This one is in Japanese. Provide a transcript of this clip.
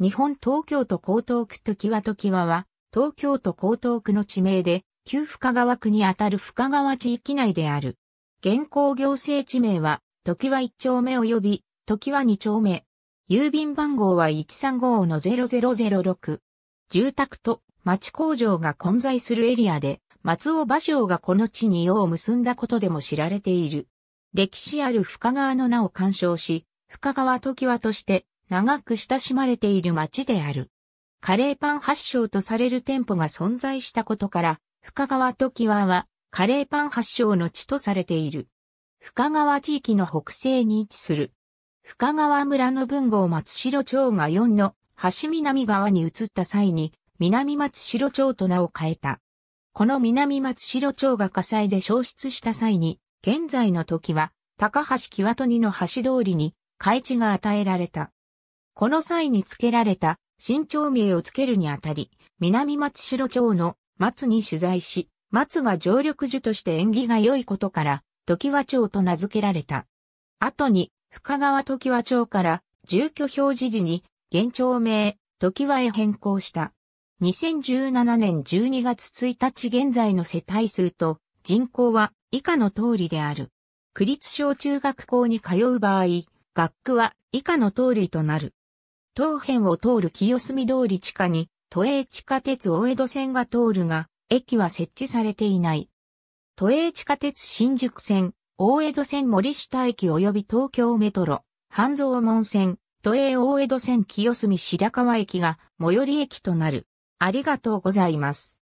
日本東京都江東区ときわときわは、東京都江東区の地名で、旧深川区にあたる深川地域内である。現行行政地名は、ときわ1丁目及び、ときわ2丁目。郵便番号は135の0006。住宅と町工場が混在するエリアで、松尾芭蕉がこの地に世を結んだことでも知られている。歴史ある深川の名を鑑賞し、深川ときわとして、長く親しまれている町である。カレーパン発祥とされる店舗が存在したことから、深川とキはカレーパン発祥の地とされている。深川地域の北西に位置する。深川村の文豪松代町が4の橋南側に移った際に、南松代町と名を変えた。この南松代町が火災で消失した際に、現在の時は、高橋際。ワトの橋通りに、開地が与えられた。この際に付けられた新町名を付けるにあたり、南松城町の松に取材し、松が常緑樹として縁起が良いことから、時和町と名付けられた。後に、深川時和町から住居表示時に、現町名、時和へ変更した。2017年12月1日現在の世帯数と人口は以下の通りである。区立小中学校に通う場合、学区は以下の通りとなる。東辺を通る清澄通り地下に、都営地下鉄大江戸線が通るが、駅は設置されていない。都営地下鉄新宿線、大江戸線森下駅及び東京メトロ、半蔵門線、都営大江戸線清澄白河駅が最寄り駅となる。ありがとうございます。